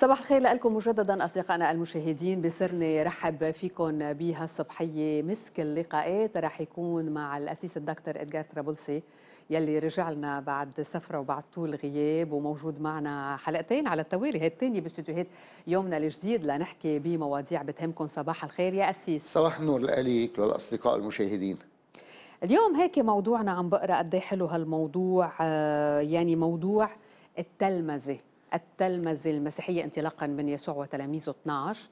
صباح الخير لكم مجددا اصدقائنا المشاهدين بصرني رحب فيكم بهالصبحيه مسك اللقاءات رح يكون مع الاسيس الدكتور ادغار طرابلسي يلي رجع لنا بعد سفره وبعد طول غياب وموجود معنا حلقتين على التوالي هي الثانيه باستديوهات يومنا الجديد لنحكي بمواضيع بتهمكم صباح الخير يا اسيس صباح النور لك للاصدقاء المشاهدين اليوم هيك موضوعنا عم بقرا قد إيه حلو هالموضوع آه، يعني موضوع التلمذه التلمذة المسيحية انطلاقا من يسوع وتلاميذه 12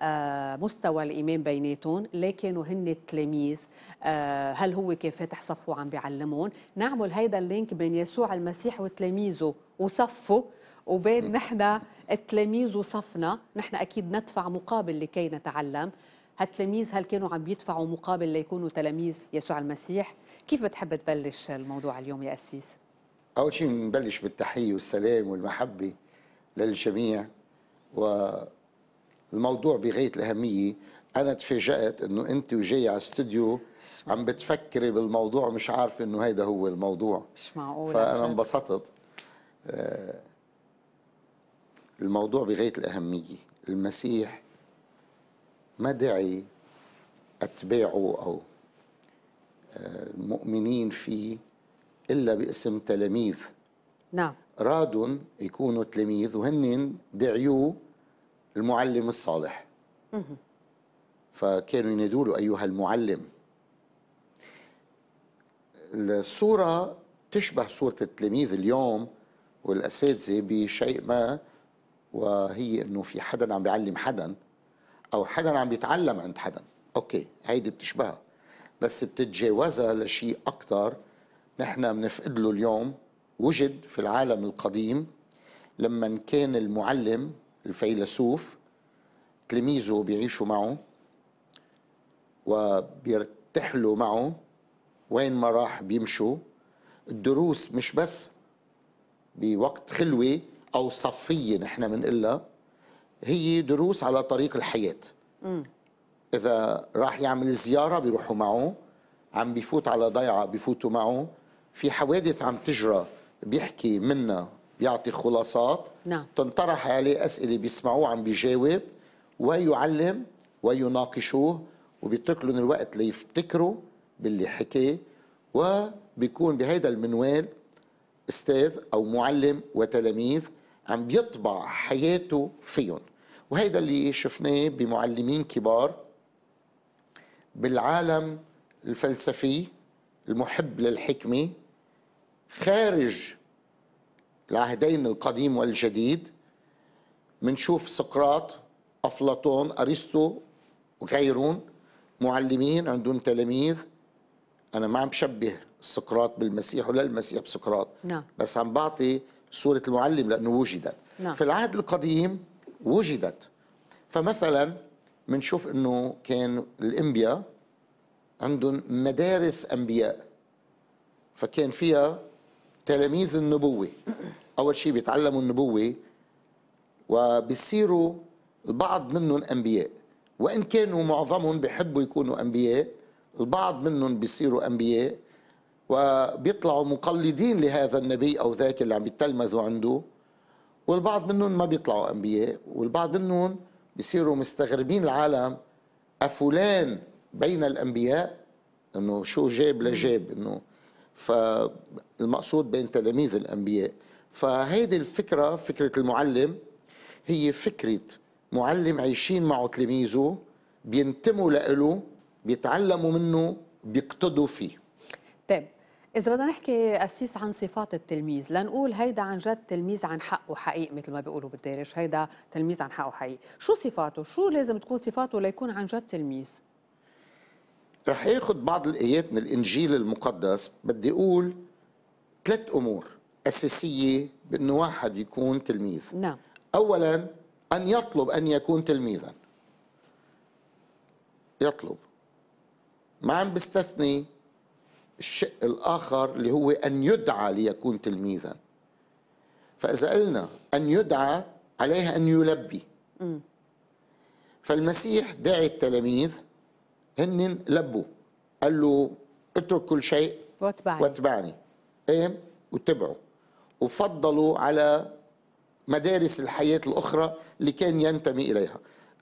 آه، مستوى الايمان بيناتهم لكن هن التلاميذ آه، هل هو كان فاتح صفه وعم بيعلمهم نعمل هيدا اللينك بين يسوع المسيح وتلاميذه وصفه وبين نحن التلاميذ وصفنا نحن اكيد ندفع مقابل لكي نتعلم هالتلاميذ هل كانوا عم بيدفعوا مقابل ليكونوا تلاميذ يسوع المسيح كيف بتحب تبلش الموضوع اليوم يا أسيس؟ أول شيء نبلش بالتحية والسلام والمحبة للجميع والموضوع بغاية الأهمية أنا تفاجأت أنه أنت وجاي على استوديو عم بتفكري بالموضوع مش عارفة أنه هيدا هو الموضوع مش معقول فأنا انبسطت آه، الموضوع بغاية الأهمية المسيح ما داعي أتباعه أو آه، المؤمنين فيه إلا باسم تلاميذ نعم رادن يكونوا تلاميذ وهن دعيوه المعلم الصالح فكانوا ينادوا له ايها المعلم الصوره تشبه صوره التلاميذ اليوم والاساتذه بشيء ما وهي انه في حدا عم بيعلم حدا او حدا عم بيتعلم عند حدا اوكي هيدي بتشبهها بس بتتجاوزها لشيء اكثر نحن بنفقد له اليوم وجد في العالم القديم لما كان المعلم الفيلسوف تلميذه بيعيشوا معه وبيرتحلوا معه وين ما راح بيمشوا الدروس مش بس بوقت خلوة أو صفية نحن إلا هي دروس على طريق الحياة م. إذا راح يعمل زيارة بيروحوا معه عم بيفوت على ضيعة بيفوتوا معه في حوادث عم تجرى بيحكي منا بيعطي خلاصات نعم. تنطرح عليه أسئلة بيسمعوه عم بيجاوب ويعلم ويناقشوه وبيترك لهم الوقت ليفتكروا باللي حكيه وبيكون بهيدا المنوال استاذ او معلم وتلاميذ عم بيطبع حياته فيهم وهيدا اللي شفناه بمعلمين كبار بالعالم الفلسفي المحب للحكمه خارج العهدين القديم والجديد منشوف سقراط أفلاطون أرسطو وغيرهم معلمين عندهم تلاميذ أنا ما عم بشبه سقراط بالمسيح ولا المسيح بسقراط نعم. بس عم بعطي صورة المعلم لأنه وجدت نعم. في العهد القديم وجدت فمثلا منشوف أنه كان الأنبياء عندهم مدارس أنبياء فكان فيها تلاميذ النبوة أول شيء بيتعلموا النبوة وبيصيروا البعض منهم أنبياء وإن كانوا معظمهم بيحبوا يكونوا أنبياء البعض منهم بيصيروا أنبياء وبيطلعوا مقلدين لهذا النبي أو ذاك اللي عم يتلمذوا عنده والبعض منهم ما بيطلعوا أنبياء والبعض منهم بيصيروا مستغربين العالم أفلان بين الأنبياء انه شو جاب لجاب انه فالمقصود بين تلاميذ الأنبياء فهيدي الفكرة فكرة المعلم هي فكرة معلم عايشين معه تلاميذه بينتموا له بيتعلموا منه بيقتدوا فيه طيب إذا بدنا نحكي أسيس عن صفات التلميذ لنقول هيدا عن جد تلميذ عن حق وحقيق مثل ما بيقولوا بالدارج هيدا تلميذ عن حق وحقيق شو صفاته شو لازم تكون صفاته ليكون عن جد تلميذ رح اخذ بعض الايات من الانجيل المقدس بدي اقول ثلاث امور اساسيه بانه واحد يكون تلميذ نعم اولا ان يطلب ان يكون تلميذا يطلب ما عم بستثني الشق الاخر اللي هو ان يدعى ليكون تلميذا فاذا قلنا ان يدعى عليها ان يلبي م. فالمسيح دعي التلاميذ هن لبوا قال له اترك كل شيء واتبعني واتبعني قام ايه؟ واتبعوا وفضلوا على مدارس الحياة الأخرى اللي كان ينتمي إليها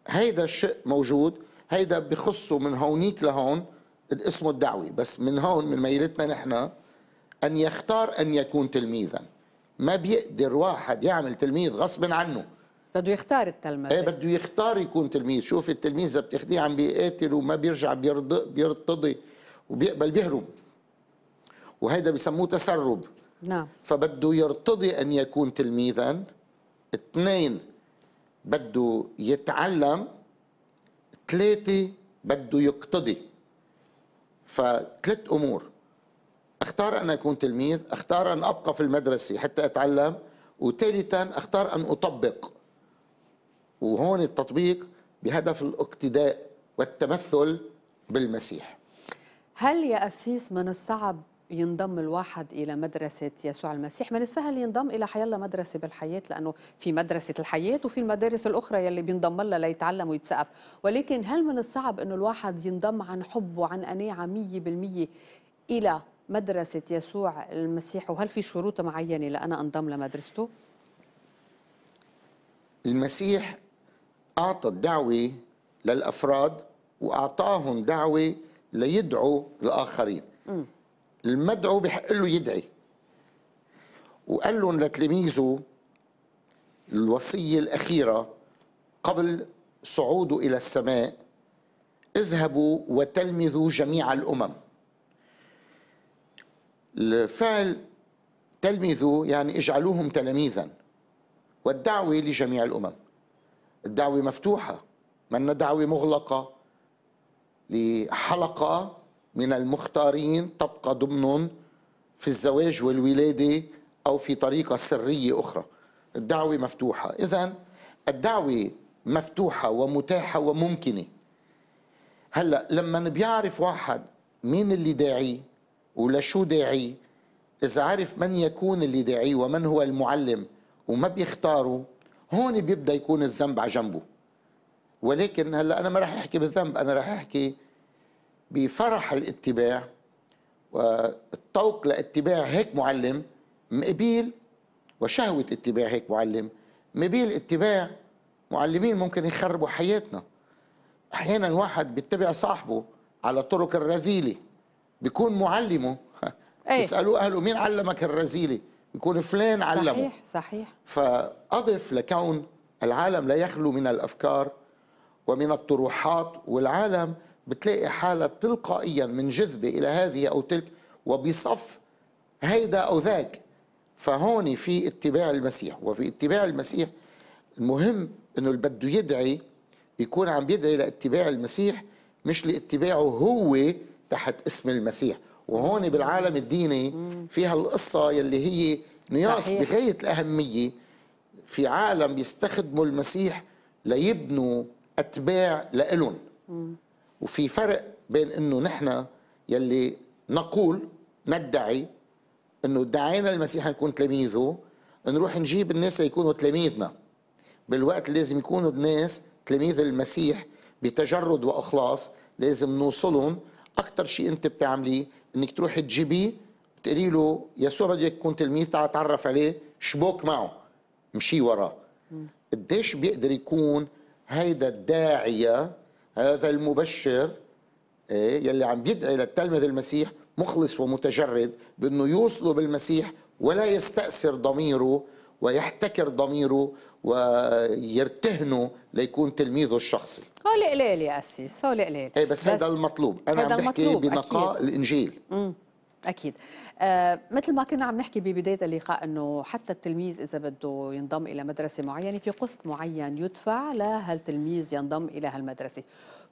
هيدا الشيء موجود هيدا بخصه من هونيك لهون اسمه الدعوي بس من هون من ميلتنا نحن أن يختار أن يكون تلميذا ما بيقدر واحد يعمل تلميذ غصب عنه بده يختار التلمذة ايه بده يختار يكون تلميذ شوف التلميذ اذا بتاخذيه عم بيقاتل وما بيرجع بيرتضي وبيقبل بيهرب وهذا بسموه تسرب نعم فبده يرتضي ان يكون تلميذا اثنين بده يتعلم ثلاثة بده يقتضي فثلاث امور اختار ان اكون تلميذ اختار ان ابقى في المدرسه حتى اتعلم وثالثا اختار ان اطبق وهون التطبيق بهدف الاقتداء والتمثل بالمسيح هل يا أسيس من الصعب ينضم الواحد إلى مدرسة يسوع المسيح من السهل ينضم إلى حيالة مدرسة بالحياة لأنه في مدرسة الحياة وفي المدارس الأخرى يلي بينضم لها ليتعلم ويتسقف ولكن هل من الصعب أنه الواحد ينضم عن حب وعن قناعة مية بالمية إلى مدرسة يسوع المسيح وهل في شروط معينة لأنا أنضم لمدرسته؟ المسيح أعطى الدعوة للأفراد وأعطاهم دعوة ليدعوا الآخرين المدعو بحق له يدعي وقال لهم لتلميذه الوصية الأخيرة قبل صعوده إلى السماء اذهبوا وتلمذوا جميع الأمم الفعل تلمذوا يعني اجعلوهم تلاميذا والدعوة لجميع الأمم الدعوة مفتوحة منا دعوة مغلقة لحلقة من المختارين تبقى ضمنهم في الزواج والولادة أو في طريقة سرية أخرى الدعوة مفتوحة إذا الدعوة مفتوحة ومتاحة وممكنة هلا لما بيعرف واحد مين اللي داعيه ولشو داعيه إذا عرف من يكون اللي داعيه ومن هو المعلم وما بيختاره هون بيبدا يكون الذنب على جنبه ولكن هلا انا ما راح احكي بالذنب انا راح احكي بفرح الاتباع والطوق لاتباع هيك معلم مقبيل وشهوة اتباع هيك معلم مقبيل اتباع معلمين ممكن يخربوا حياتنا أحيانا واحد بيتبع صاحبه على طرق الرذيلة بيكون معلمه إيه. بيسألوه أهله مين علمك الرذيلة يكون فلان علمه صحيح صحيح فأضف لكون العالم لا يخلو من الأفكار ومن الطروحات والعالم بتلاقي حالة تلقائيا من جذبة إلى هذه أو تلك وبصف هيدا أو ذاك فهون في اتباع المسيح وفي اتباع المسيح المهم أنه اللي بده يدعي يكون عم بيدعي لاتباع المسيح مش لاتباعه هو تحت اسم المسيح وهون بالعالم الديني فيها القصة يلي هي نياس بغاية الأهمية في عالم بيستخدموا المسيح ليبنوا أتباع لإلهم وفي فرق بين أنه نحن يلي نقول ندعي أنه دعينا المسيح نكون تلاميذه نروح نجيب الناس يكونوا تلاميذنا بالوقت لازم يكونوا الناس تلاميذ المسيح بتجرد وإخلاص لازم نوصلهم أكثر شيء أنت بتعمليه انك تروحي تجيبيه تقولي له يسوع بده يكون تلميذ تعال تعرف عليه شبوك معه مشي وراه قديش بيقدر يكون هيدا الداعية هذا المبشر إيه، يلي عم بيدعي للتلمذ المسيح مخلص ومتجرد بأنه يوصله بالمسيح ولا يستأثر ضميره ويحتكر ضميره ويرتهنه ليكون تلميذه الشخصي هو قليل يا أسيس هو قليل ايه بس, بس هذا المطلوب انا عم بحكي بنقاء أكيد. الانجيل مم. اكيد آه مثل ما كنا عم نحكي ببدايه اللقاء انه حتى التلميذ اذا بده ينضم الى مدرسه معينه في قسط معين يدفع لهالتلميذ ينضم الى هالمدرسه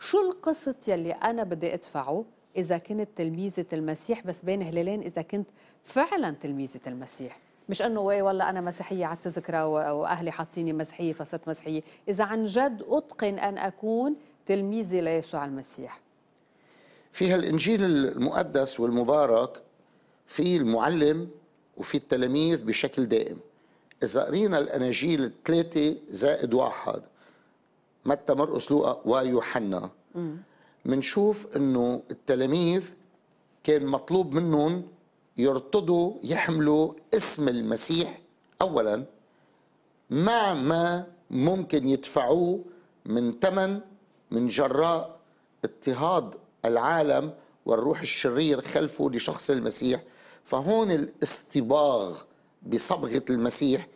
شو القسط يلي انا بدي ادفعه اذا كنت تلميذه المسيح بس بين هلالين اذا كنت فعلا تلميذه المسيح مش انه واي والله انا مسيحيه على التذكره واهلي حاطيني مسيحيه فصرت مسيحيه اذا عن جد اتقن ان اكون تلميذي ليسوع المسيح في الانجيل المقدس والمبارك في المعلم وفي التلاميذ بشكل دائم اذا قرينا الاناجيل الثلاثه زائد واحد متى مرقس لوقا ويوحنا بنشوف انه التلاميذ كان مطلوب منهم يرتضوا يحملوا اسم المسيح اولا مع ما ممكن يدفعوه من ثمن من جراء اضطهاد العالم والروح الشرير خلفه لشخص المسيح فهون الاستباغ بصبغه المسيح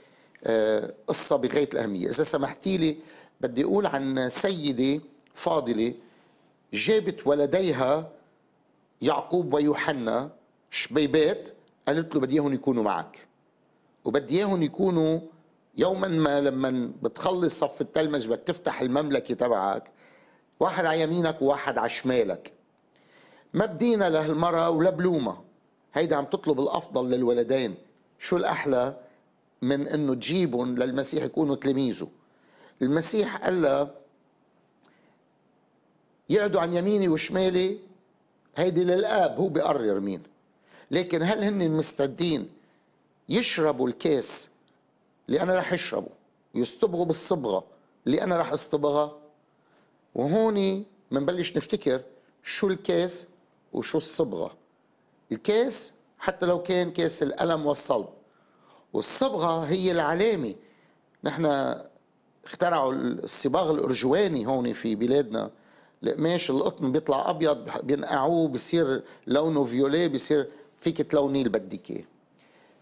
آه، قصه بغايه الاهميه اذا سمحتي لي بدي اقول عن سيده فاضله جابت ولديها يعقوب ويوحنا شبيبات قالت له بدي اياهم يكونوا معك وبدي اياهم يكونوا يوما ما لما بتخلص صف التلمذ بدك تفتح المملكه تبعك واحد على يمينك وواحد على شمالك ما بدينا لهالمرة ولا بلومة هيدا عم تطلب الأفضل للولدين شو الأحلى من أنه تجيبهم للمسيح يكونوا تلاميذه المسيح قال لها يقعدوا عن يميني وشمالي هيدي للآب هو بيقرر مين لكن هل هن مستعدين يشربوا الكاس اللي انا راح اشربه يصطبغوا بالصبغه اللي انا راح اصطبغها وهون منبلش نفتكر شو الكاس وشو الصبغه الكاس حتى لو كان كاس القلم والصلب والصبغه هي العلامه نحن اخترعوا الصباغ الارجواني هون في بلادنا القماش القطن بيطلع ابيض بينقعوه بصير لونه فيوليه بصير فيك تلوني اللي بدك اياه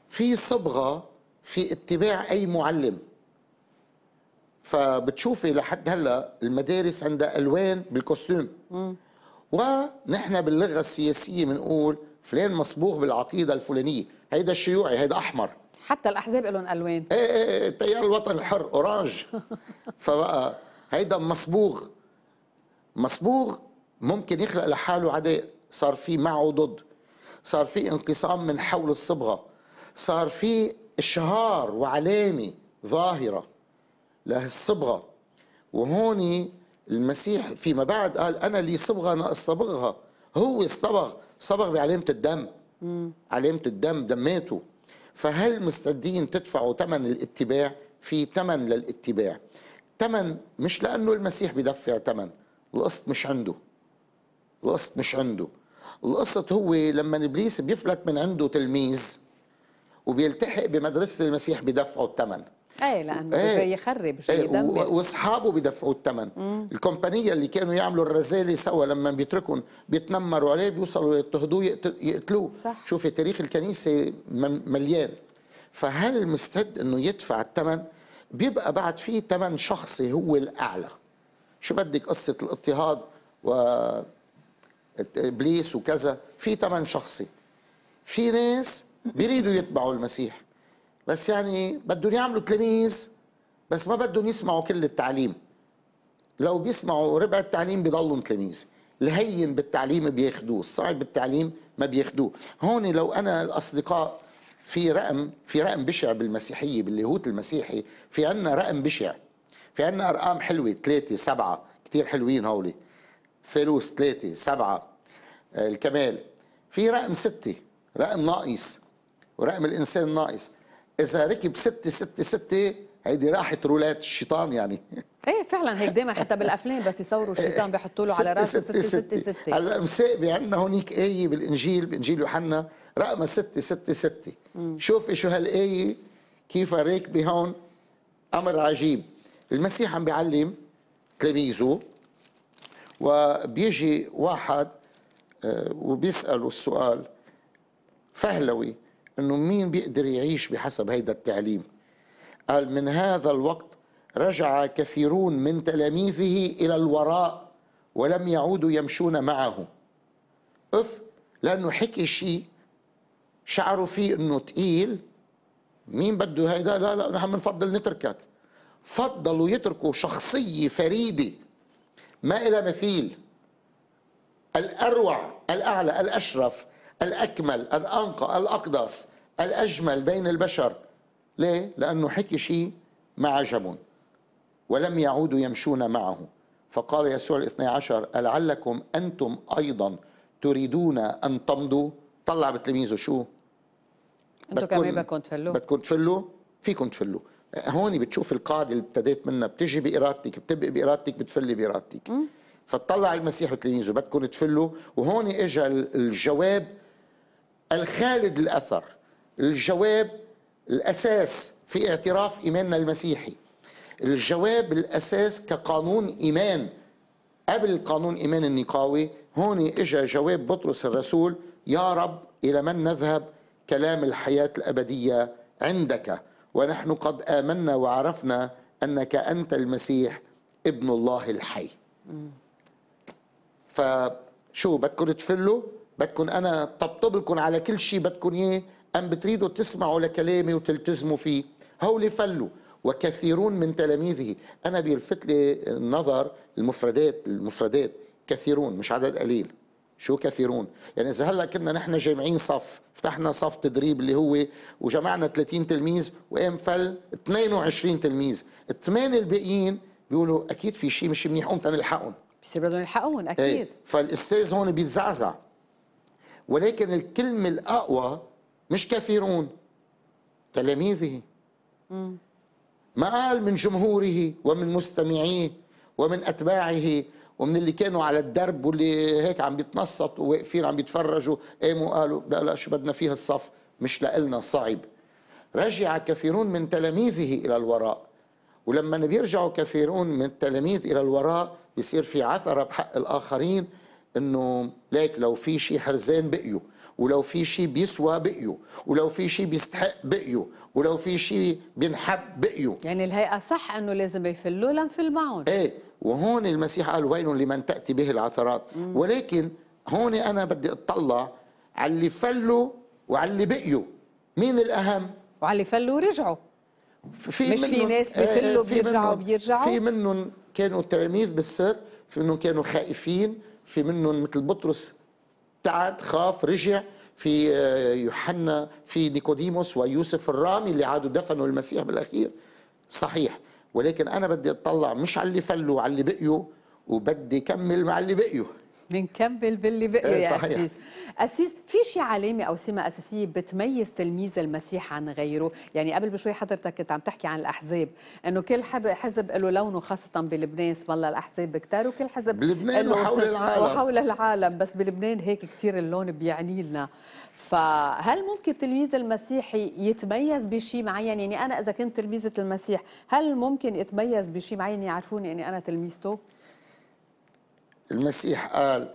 في صبغه في اتباع اي معلم فبتشوفي لحد هلا المدارس عندها الوان بالكوستوم ونحن باللغه السياسيه بنقول فلان مصبوغ بالعقيده الفلانيه هيدا الشيوعي هيدا احمر حتى الاحزاب لهم الوان ايه ايه التيار إيه، الوطني الحر اورانج فبقى هيدا مصبوغ مصبوغ ممكن يخلق لحاله عداء صار في معه ضد صار في انقسام من حول الصبغه صار في اشهار وعلامه ظاهره لهالصبغه وهون المسيح فيما بعد قال انا لي صبغه انا اصطبغها هو اصطبغ صبغ بعلامه الدم علامه الدم دماته فهل مستعدين تدفعوا ثمن الاتباع في ثمن للاتباع ثمن مش لانه المسيح بدفع ثمن القسط مش عنده القسط مش عنده القصة هو لما إبليس بيفلت من عنده تلميذ وبيلتحق بمدرسة المسيح بيدفعوا الثمن ايه لانه ايه يخرب شيء ايه واصحابه بيدفعوا الثمن الكومبانيه اللي كانوا يعملوا الرزاله سوا لما بيتركهم بيتنمروا عليه بيوصلوا يضطهدوه يقتلوه صح. شوفي تاريخ الكنيسه مليان فهل مستعد انه يدفع الثمن بيبقى بعد في ثمن شخصي هو الاعلى شو بدك قصه الاضطهاد و ابليس وكذا في ثمن شخصي في ناس بيريدوا يتبعوا المسيح بس يعني بدهم يعملوا تلاميذ بس ما بدهم يسمعوا كل التعليم لو بيسمعوا ربع التعليم بيضلوا تلاميذ الهين بالتعليم بياخدوه الصعب بالتعليم ما بياخدوه هون لو انا الاصدقاء في رقم في رقم بشع بالمسيحيه باللاهوت المسيحي في عنا رقم بشع في عنا ارقام حلوه ثلاثه سبعه كثير حلوين هولي ثالوث ثلاثه سبعه آه، الكمال في رقم ستة رقم ناقص ورقم الإنسان ناقص إذا ركب ستة ستة ستة هيدي راحت رولات الشيطان يعني ايه فعلا هيك دائما حتى بالافلام بس يصوروا إيه، الشيطان بيحطوا له على راسه ستة ستة ستة هلا مساقبه عندنا هونيك ايه بالانجيل بانجيل يوحنا رقمها ستة ستة ستة شوفي شو هالايه كيف راكبه هون امر عجيب المسيح عم بيعلم تلاميذه وبيجي واحد آه، وبيسالوا السؤال فهلوي انه مين بيقدر يعيش بحسب هيدا التعليم قال من هذا الوقت رجع كثيرون من تلاميذه الى الوراء ولم يعودوا يمشون معه اف لانه حكي شيء شعروا فيه انه تقيل مين بده هيدا لا لا نحن بنفضل نتركك فضلوا يتركوا شخصيه فريده ما إلى مثيل الأروع الأعلى الأشرف الأكمل الأنقى الأقدس الأجمل بين البشر ليه؟ لأنه حكي شيء ما عجبهم ولم يعودوا يمشون معه فقال يسوع الاثنى عشر ألعلكم أنتم أيضا تريدون أن تمضوا طلع بتلميذه شو أنتم كمان بدكم تفلوا بدكم تفلوا فيكم تفلوا هون بتشوف القاعدة اللي ابتديت منها بتجي بإرادتك بتبقي بإرادتك بتفلي بإرادتك فتطلع المسيح وتلاميذه بدكم تفلوا وهون اجى الجواب الخالد الاثر الجواب الاساس في اعتراف ايماننا المسيحي الجواب الاساس كقانون ايمان قبل قانون ايمان النقاوي هون اجى جواب بطرس الرسول يا رب الى من نذهب كلام الحياه الابديه عندك ونحن قد امنا وعرفنا انك انت المسيح ابن الله الحي فشو بدكم تفلوا بدكم انا طبطب لكم على كل شيء بدكم اياه ام بتريدوا تسمعوا لكلامي وتلتزموا فيه هول فلوا وكثيرون من تلاميذه انا بيلفت لي النظر المفردات المفردات كثيرون مش عدد قليل شو كثيرون يعني اذا هلا كنا نحن جامعين صف فتحنا صف تدريب اللي هو وجمعنا 30 تلميذ وقام فل 22 تلميذ الثمان الباقيين بيقولوا اكيد في شيء مش منيح قمت نلحقهم بس بدهم يلحقون اكيد ايه فالاستاذ هون بيتزعزع ولكن الكلمه الاقوى مش كثيرون تلاميذه ما قال من جمهوره ومن مستمعيه ومن اتباعه ومن اللي كانوا على الدرب واللي هيك عم بيتنصتوا وواقفين عم بيتفرجوا قاموا قالوا لا لا شو بدنا فيه الصف مش لنا صعب رجع كثيرون من تلاميذه إلى الوراء ولما بيرجعوا كثيرون من التلاميذ إلى الوراء بيصير في عثره بحق الاخرين انه ليك لو في شيء حرزان بقيوا ولو في شيء بيسوى بقيوا ولو في شيء بيستحق بقيوا ولو في شيء بينحب بقيوا يعني الهيئه صح انه لازم يفلوا لنفل معهم ايه وهون المسيح قال ويل لمن تاتي به العثرات مم. ولكن هون انا بدي اطلع على اللي فلوا وعلى اللي بقيوا مين الاهم وعلى اللي فلوا ورجعوا في مش في ناس إيه، إيه، بفلوا بيرجعوا بيرجعوا في منهم كانوا تلاميذ بالسر في منهم كانوا خائفين في منهم مثل بطرس تعد خاف رجع في آه، يوحنا في نيكوديموس ويوسف الرامي اللي عادوا دفنوا المسيح بالاخير صحيح ولكن انا بدي اطلع مش على اللي فلوا وعلى اللي بقيوا وبدي كمل مع اللي بقيوا بنكمل باللي بقيوا إيه، يا صحيح. أسيس في شي علامة أو سمة أساسية بتميز تلميذ المسيح عن غيره يعني قبل بشوي حضرتك كنت عم تحكي عن الأحزاب إنه كل حزب له لونه خاصة بلبنان اسم الله الأحزاب كتار وكل حزب بلبنان وحول العالم وحول العالم بس بلبنان هيك كثير اللون بيعني لنا فهل ممكن تلميذ المسيحي يتميز بشيء معين يعني أنا إذا كنت تلميذة المسيح هل ممكن أتميز بشيء معين يعرفوني إني أنا تلميذته؟ المسيح قال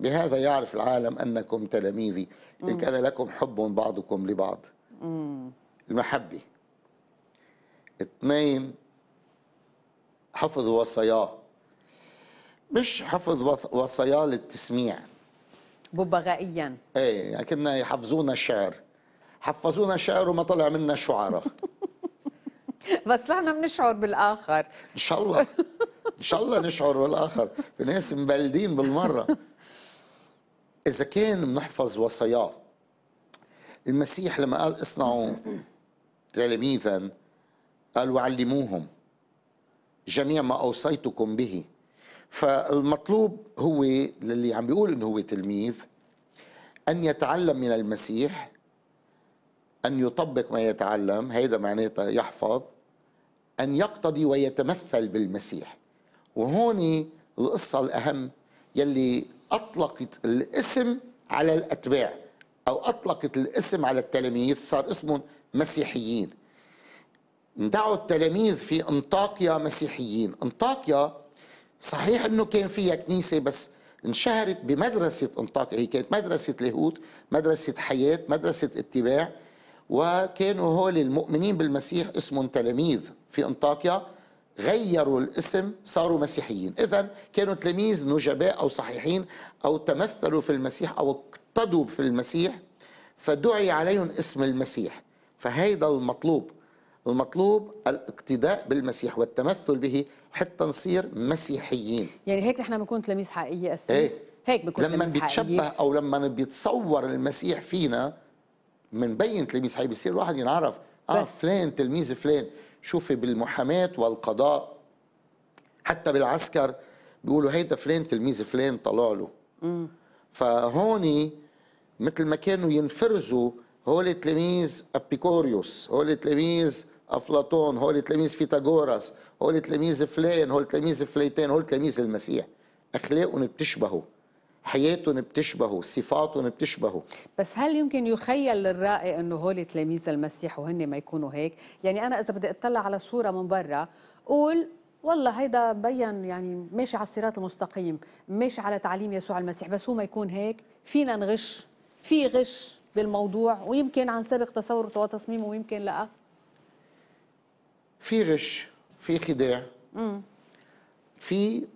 بهذا يعرف العالم أنكم تلاميذي إن كان لكم حب بعضكم لبعض المحبة اثنين حفظ وصاياه مش حفظ وصاياه للتسميع ببغائيا ايه يعني كنا يحفظونا شعر حفظونا شعر وما طلع منا شعراء بس نحن بنشعر بالاخر ان شاء الله ان شاء الله نشعر بالاخر في ناس مبلدين بالمره إذا كان بنحفظ وصاياه المسيح لما قال اصنعوا تلاميذا قال وعلموهم جميع ما أوصيتكم به فالمطلوب هو للي عم بيقول انه هو تلميذ ان يتعلم من المسيح ان يطبق ما يتعلم هيدا معناتها يحفظ ان يقتضي ويتمثل بالمسيح وهون القصه الاهم يلي اطلقت الاسم على الاتباع او اطلقت الاسم على التلاميذ صار اسمهم مسيحيين دعوا التلاميذ في انطاكيا مسيحيين انطاكيا صحيح انه كان فيها كنيسه بس انشهرت بمدرسه انطاكيا هي كانت مدرسه لاهوت مدرسه حياه مدرسه اتباع وكانوا هول المؤمنين بالمسيح اسمهم تلاميذ في انطاكيا غيروا الاسم صاروا مسيحيين إذا كانوا تلاميذ نجباء أو صحيحين أو تمثلوا في المسيح أو اقتدوا في المسيح فدعي عليهم اسم المسيح فهيدا المطلوب المطلوب الاقتداء بالمسيح والتمثل به حتى نصير مسيحيين يعني هيك نحن بنكون تلاميذ حقيقيه اساس ايه؟ هيك بنكون لما بيتشبه او لما بيتصور المسيح فينا بنبين تلاميذ حقيقي بيصير الواحد ينعرف اه فلان تلميذ فلان شوفي بالمحاماة والقضاء حتى بالعسكر بيقولوا هيدا فلان تلميذ فلان طلع له فهون مثل ما كانوا ينفرزوا هول تلاميذ ابيكوريوس هول تلاميذ افلاطون هول تلاميذ فيتاغوراس هول تلاميذ فلان هول تلاميذ فليتان هول تلاميذ المسيح اخلاقهم بتشبهه حياتهم بتشبهه صفاتهم بتشبهه بس هل يمكن يخيل للرائي انه هول تلاميذ المسيح وهن ما يكونوا هيك يعني انا اذا بدي اطلع على صوره من برا قول والله هيدا بين يعني ماشي على الصراط المستقيم ماشي على تعليم يسوع المسيح بس هو ما يكون هيك فينا نغش في غش بالموضوع ويمكن عن سابق تصوره وتصميمه ويمكن لا في غش في خداع في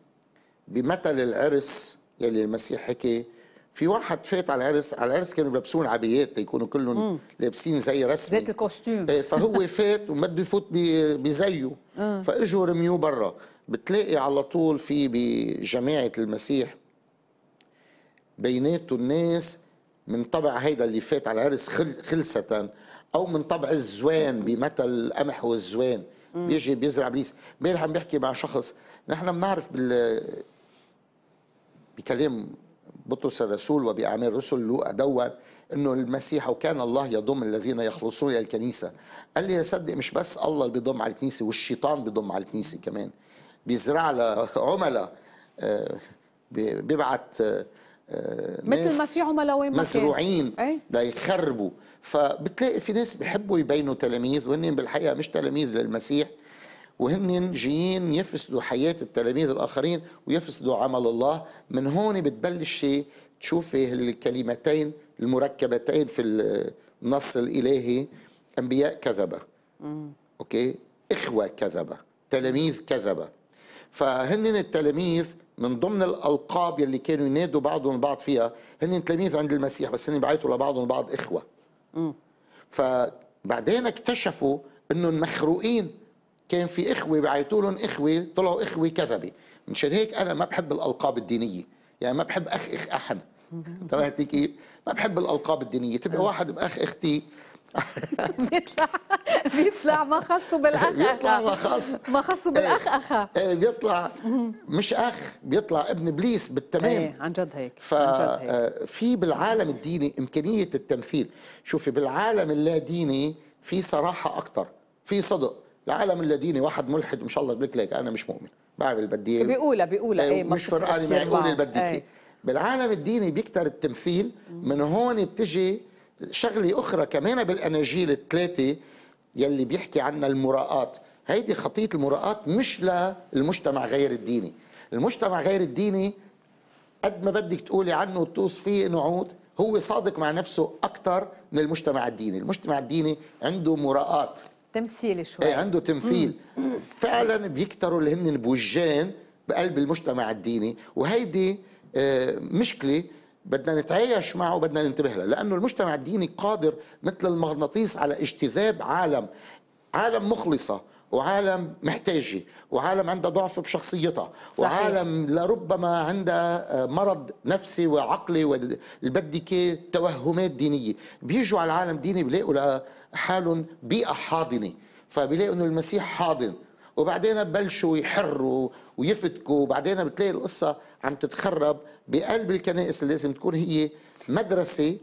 بمثل العرس يلي المسيح حكي في واحد فات على العرس على العرس كانوا لابسون عبيات يكونوا كلهم لابسين زي رسمي ذات الكوستيم إيه، فهو فات وما بده يفوت بزيه فاجوا رميوه برا بتلاقي على طول في بجماعه المسيح بينات الناس من طبع هيدا اللي فات على العرس خلصة أو من طبع الزوان بمثل القمح والزوان بيجي بيزرع بليس امبارح عم بحكي مع شخص نحن بنعرف بال بكلام بطرس الرسول وبأعمال رسل لوقا دون انه المسيح وكان الله يضم الذين يخلصون الى الكنيسه قال لي صدق مش بس الله اللي بيضم على الكنيسه والشيطان بيضم على الكنيسه كمان بيزرع له عملاء آه، بيبعت آه، آه، مثل ما في عملاء وين مزروعين إيه؟ ليخربوا فبتلاقي في ناس بيحبوا يبينوا تلاميذ وهن بالحقيقه مش تلاميذ للمسيح وهن جايين يفسدوا حياة التلاميذ الآخرين ويفسدوا عمل الله من هون بتبلش تشوفي الكلمتين المركبتين في النص الإلهي أنبياء كذبة أوكي إخوة كذبة تلاميذ كذبة فهن التلاميذ من ضمن الألقاب يلي كانوا ينادوا بعضهم البعض فيها هن تلاميذ عند المسيح بس هن بعيتوا لبعضهم البعض إخوة فبعدين اكتشفوا انهم مخروقين كان في اخوه بيعيطوا لهم اخوه طلعوا اخوه كذبه مشان هيك انا ما بحب الالقاب الدينيه يعني ما بحب اخ اخ احد انتبهتي كيف؟ ما بحب الالقاب الدينيه تبقى آه. واحد باخ اختي بيطلع بيطلع ما خصه بالاخ بيطلع ما خص ما خصه بالاخ إيه. اخا ايه بيطلع مش اخ بيطلع ابن ابليس بالتمام ايه عن جد هيك ففي آه، بالعالم الديني امكانيه التمثيل شوفي بالعالم اللا ديني في صراحه اكثر في صدق العالم اللديني واحد ملحد ان شاء الله بيقول لك انا مش مؤمن بعمل بدي بيقولها بيقولها ايه, إيه، مش فرقاني ما يقول البديكي ايه. بالعالم الديني بيكتر التمثيل من هون بتجي شغله اخرى كمان بالاناجيل الثلاثه يلي بيحكي عنها المراءات هيدي خطيه المراءات مش للمجتمع غير الديني المجتمع غير الديني قد ما بدك تقولي عنه وتوصفيه انه عود هو صادق مع نفسه اكثر من المجتمع الديني المجتمع الديني عنده مراءات تمثيل شويه ايه عنده تمثيل فعلا بيكتروا اللي هن بوجان بقلب المجتمع الديني وهيدي آه، مشكله بدنا نتعايش معه وبدنا ننتبه لها لانه المجتمع الديني قادر مثل المغناطيس على اجتذاب عالم عالم مخلصه وعالم محتاجة وعالم عندها ضعف بشخصيتها صحيح. وعالم لربما عندها آه، مرض نفسي وعقلي والبدك توهمات دينية بيجوا على العالم ديني بيلاقوا لحالهم بيئة حاضنة فبيلاقوا انه المسيح حاضن وبعدين بلشوا يحروا ويفتكوا وبعدين بتلاقي القصة عم تتخرب بقلب الكنائس اللي لازم تكون هي مدرسة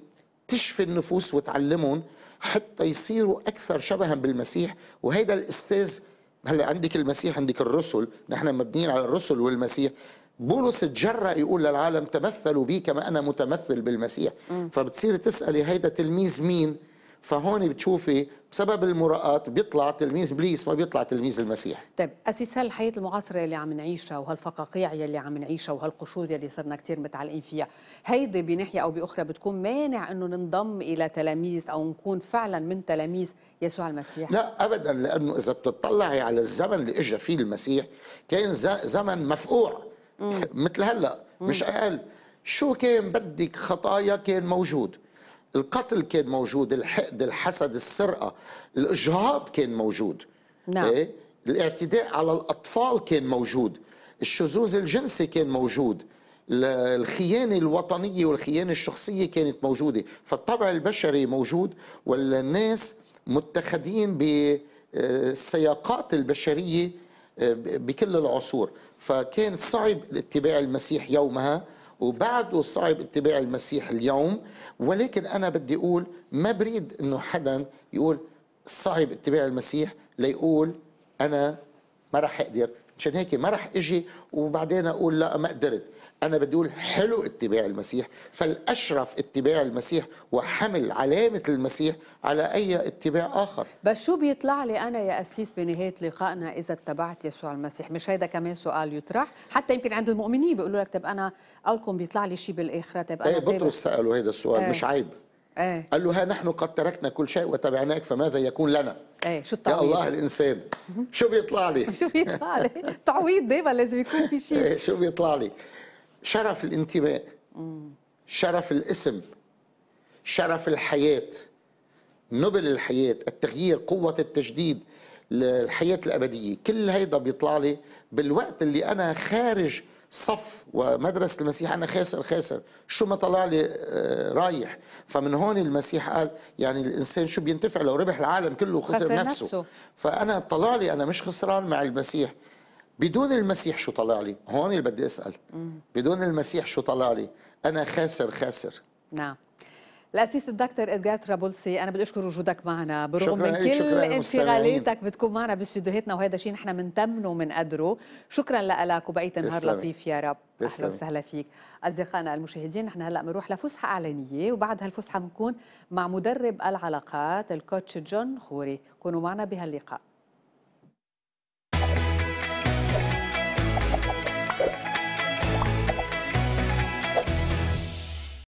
تشفي النفوس وتعلمهم حتى يصيروا أكثر شبها بالمسيح وهيدا الأستاذ هلا عندك المسيح عندك الرسل نحن مبنيين على الرسل والمسيح بولس تجرأ يقول للعالم تمثلوا بي كما أنا متمثل بالمسيح م. فبتصير تسألي هيدا تلميذ مين فهون بتشوفي بسبب المراءات بيطلع تلميذ ابليس ما بيطلع تلميذ المسيح طيب اساس هالحياه المعاصره اللي عم نعيشها وهالفقاقيع اللي عم نعيشها وهالقشور اللي صرنا كثير متعلقين فيها هيدي بناحيه او باخرى بتكون مانع انه ننضم الى تلاميذ او نكون فعلا من تلاميذ يسوع المسيح لا ابدا لانه اذا بتطلعي على الزمن اللي اجى فيه المسيح كان زمن مفقوع مثل هلا مش اقل شو كان بدك خطايا كان موجود القتل كان موجود الحقد الحسد السرقة الإجهاض كان موجود نعم. إيه؟ الاعتداء على الأطفال كان موجود الشذوذ الجنسي كان موجود الخيانة الوطنية والخيانة الشخصية كانت موجودة فالطبع البشري موجود والناس متخذين بالسياقات آه، البشرية آه، بكل العصور فكان صعب اتباع المسيح يومها وبعده صعب اتباع المسيح اليوم ولكن أنا بدي أقول ما بريد أنه حدا يقول صعب اتباع المسيح ليقول أنا ما راح أقدر مشان هيك ما راح اجي وبعدين اقول لا ما قدرت انا بدي اقول حلو اتباع المسيح فالاشرف اتباع المسيح وحمل علامه المسيح على اي اتباع اخر بس شو بيطلع لي انا يا اسيس بنهايه لقائنا اذا اتبعت يسوع المسيح مش هيدا كمان سؤال يطرح حتى يمكن عند المؤمنين بيقولوا لك طب انا قولكم بيطلع لي شيء بالاخره طب انا إيه، بطرس سالوا هيدا السؤال آه. مش إيه. عيب أيه. قال له ها نحن قد تركنا كل شيء وتبعناك فماذا يكون لنا ايه شو التعويض يا الله الانسان شو بيطلع لي شو بيطلع لي تعويض دايما لازم يكون في شيء ايه شو بيطلع لي شرف الانتماء شرف الاسم شرف الحياه نبل الحياه التغيير قوه التجديد الحياه الابديه كل هيدا بيطلع لي بالوقت اللي انا خارج صف ومدرسة المسيح أنا خاسر خاسر شو ما طلع لي آه، رايح فمن هون المسيح قال يعني الإنسان شو بينتفع لو ربح العالم كله وخسر نفسه. نفسه فأنا طلع لي أنا مش خسران مع المسيح بدون المسيح شو طلع لي هون اللي بدي أسأل بدون المسيح شو طلع لي أنا خاسر خاسر نعم الاسيس الدكتور إدغار ترابلسي انا بدي اشكر وجودك معنا برغم من كل انشغالاتك بتكون معنا باستديوهاتنا وهذا شيء نحن بنتمنه وبنقدره شكرا لك وبقيت نهار لطيف يا رب اهلا وسهلا فيك اصدقائنا المشاهدين نحن هلا بنروح لفسحه اعلانيه وبعد هالفسحه بنكون مع مدرب العلاقات الكوتش جون خوري كونوا معنا بهاللقاء